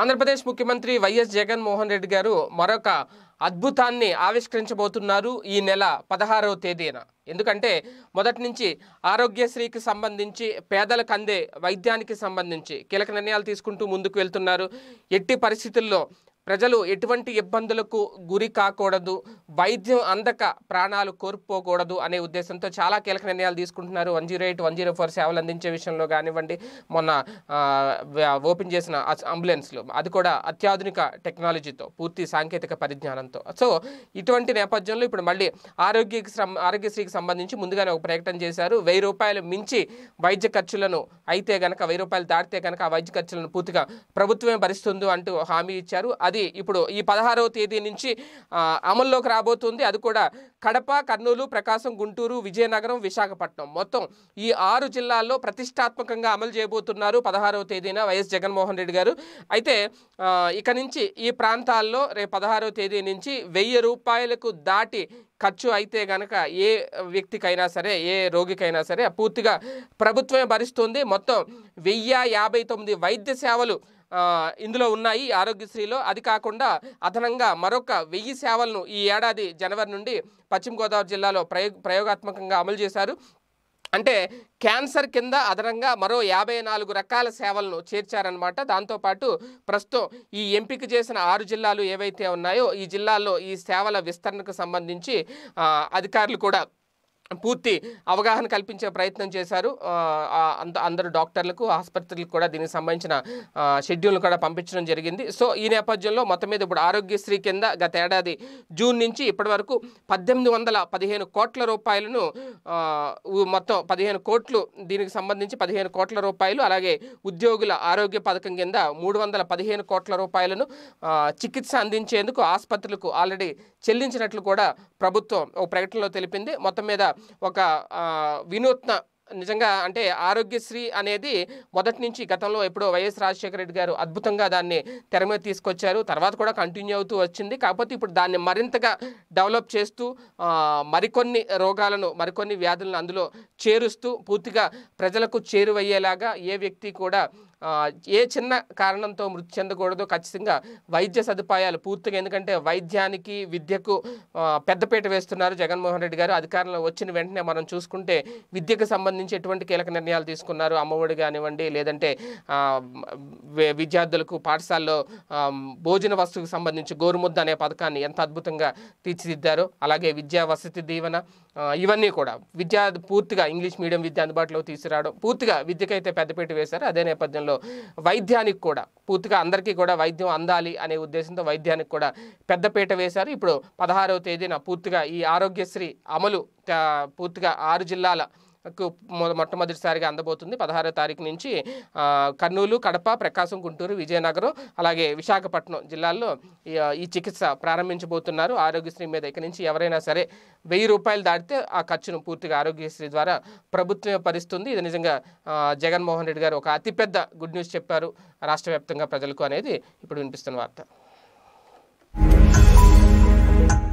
ఆంధ్రప్రదేశ్ ముఖ్యమంత్రి వైఎస్ జగన్మోహన్ రెడ్డి గారు మరొక అద్భుతాన్ని ఆవిష్కరించబోతున్నారు ఈ నెల పదహారవ తేదీన ఎందుకంటే మొదటి నుంచి ఆరోగ్యశ్రీకి సంబంధించి పేదలకు అందే వైద్యానికి సంబంధించి కీలక నిర్ణయాలు తీసుకుంటూ ముందుకు వెళ్తున్నారు ఎట్టి పరిస్థితుల్లో ప్రజలు ఎటువంటి ఇబ్బందులకు గురి కాకూడదు వైద్యం అందక ప్రాణాలు కోల్పోకూడదు అనే ఉద్దేశంతో చాలా కీలక నిర్ణయాలు తీసుకుంటున్నారు one zero eight one zero four సేవలు అందించే విషయంలో కానివ్వండి మొన్న ఓపెన్ చేసిన అంబులెన్స్లు అది కూడా అత్యాధునిక టెక్నాలజీతో పూర్తి సాంకేతిక పరిజ్ఞానంతో సో ఇటువంటి నేపథ్యంలో ఇప్పుడు మళ్ళీ ఆరోగ్య ఆరోగ్యశ్రీకి సంబంధించి ముందుగానే ఒక ప్రకటన చేశారు వెయ్యి రూపాయలు మించి వైద్య ఖర్చులను అయితే కనుక వెయ్యి రూపాయలు దాటితే కనుక ఆ వైద్య ఖర్చులను పూర్తిగా ప్రభుత్వమే భరిస్తుందో అంటూ హామీ ఇచ్చారు అది అది ఇప్పుడు ఈ పదహారవ తేదీ నుంచి అమల్లోకి రాబోతుంది అది కూడా కడప కర్నూలు ప్రకాశం గుంటూరు విజయనగరం విశాఖపట్నం మొత్తం ఈ ఆరు జిల్లాల్లో ప్రతిష్టాత్మకంగా అమలు చేయబోతున్నారు పదహారవ తేదీన వైఎస్ జగన్మోహన్ రెడ్డి గారు అయితే ఇక నుంచి ఈ ప్రాంతాల్లో రేపు పదహారవ తేదీ నుంచి వెయ్యి రూపాయలకు దాటి ఖర్చు అయితే గనక ఏ వ్యక్తికైనా సరే ఏ రోగికైనా సరే పూర్తిగా ప్రభుత్వమే భరిస్తుంది మొత్తం వెయ్యి యాభై తొమ్మిది వైద్య సేవలు ఇందులో ఉన్నాయి ఆరోగ్యశ్రీలో అది కాకుండా అదనంగా మరొక వెయ్యి సేవలను ఈ ఏడాది జనవరి నుండి పశ్చిమ గోదావరి జిల్లాలో ప్రయోగాత్మకంగా అమలు చేశారు అంటే క్యాన్సర్ కింద అదనంగా మరో యాభై నాలుగు రకాల సేవలను చేర్చారనమాట దాంతోపాటు ప్రస్తుతం ఈ ఎంపిక చేసిన ఆరు జిల్లాలు ఏవైతే ఉన్నాయో ఈ జిల్లాల్లో ఈ సేవల విస్తరణకు సంబంధించి అధికారులు కూడా పూర్తి అవగాహన కల్పించే ప్రయత్నం చేశారు అందరు డాక్టర్లకు ఆసుపత్రులకు కూడా దీనికి సంబంధించిన షెడ్యూల్ను కూడా పంపించడం జరిగింది సో ఈ నేపథ్యంలో మొత్తం మీద ఇప్పుడు ఆరోగ్యశ్రీ కింద గత ఏడాది జూన్ నుంచి ఇప్పటి వరకు పద్దెనిమిది వందల పదిహేను కోట్ల రూపాయలను మొత్తం పదిహేను కోట్లు దీనికి సంబంధించి పదిహేను కోట్ల రూపాయలు అలాగే ఉద్యోగుల ఆరోగ్య పథకం కింద మూడు వందల పదిహేను కోట్ల రూపాయలను చికిత్స అందించేందుకు ఆసుపత్రులకు ఆల్రెడీ చెల్లించినట్లు కూడా ప్రభుత్వం ఓ ప్రకటనలో తెలిపింది మొత్తం మీద ఒక వినూత్న నిజంగా అంటే ఆరోగ్యశ్రీ అనేది మొదటి నుంచి గతంలో ఎప్పుడో వైఎస్ రాజశేఖర రెడ్డి గారు అద్భుతంగా దాన్ని తెర మీద తీసుకొచ్చారు తర్వాత కూడా కంటిన్యూ అవుతూ వచ్చింది కాకపోతే ఇప్పుడు దాన్ని మరింతగా డెవలప్ చేస్తూ మరికొన్ని రోగాలను మరికొన్ని వ్యాధులను అందులో చేరుస్తూ పూర్తిగా ప్రజలకు చేరువయ్యేలాగా ఏ వ్యక్తి కూడా ఏ చిన్న కారణంతో మృతి చెందకూడదు ఖచ్చితంగా వైద్య సదుపాయాలు పూర్తిగా ఎందుకంటే వైద్యానికి విద్యకు పెద్దపీట వేస్తున్నారు జగన్మోహన్ రెడ్డి గారు అధికారంలో వచ్చిన వెంటనే మనం చూసుకుంటే విద్యకు సంబంధించి ఎటువంటి కీలక నిర్ణయాలు తీసుకున్నారు అమ్మఒడి కానివ్వండి లేదంటే విద్యార్థులకు పాఠశాలలో భోజన వస్తువుకు సంబంధించి గోరుముద్ద అనే పథకాన్ని ఎంత అద్భుతంగా తీర్చిదిద్దారు అలాగే విద్యా వసతి దీవెన ఇవన్నీ కూడా విద్య పూర్తిగా ఇంగ్లీష్ మీడియం విద్య అందుబాటులో తీసుకురావడం పూర్తిగా విద్యకైతే పెద్దపీట వేశారు అదే నేపథ్యంలో వైద్యానికి కూడా పూర్తిగా అందరికీ కూడా వైద్యం అందాలి అనే ఉద్దేశంతో వైద్యానికి కూడా పెద్దపీట వేశారు ఇప్పుడు పదహారవ తేదీన పూర్తిగా ఈ ఆరోగ్యశ్రీ అమలు పూర్తిగా ఆరు జిల్లాల మొట్టమొదటిసారిగా అందబోతుంది పదహారో తారీఖు నుంచి కర్నూలు కడప ప్రకాశం గుంటూరు విజయనగరం అలాగే విశాఖపట్నం జిల్లాల్లో ఈ చికిత్స ప్రారంభించబోతున్నారు ఆరోగ్యశ్రీ మీద ఇక నుంచి ఎవరైనా సరే వెయ్యి రూపాయలు దాటితే ఆ ఖర్చును పూర్తిగా ఆరోగ్యశ్రీ ద్వారా ప్రభుత్వమే భరిస్తుంది ఇది నిజంగా జగన్మోహన్ రెడ్డి గారు ఒక అతిపెద్ద గుడ్ న్యూస్ చెప్పారు రాష్ట్ర ప్రజలకు అనేది ఇప్పుడు వినిపిస్తున్న వార్త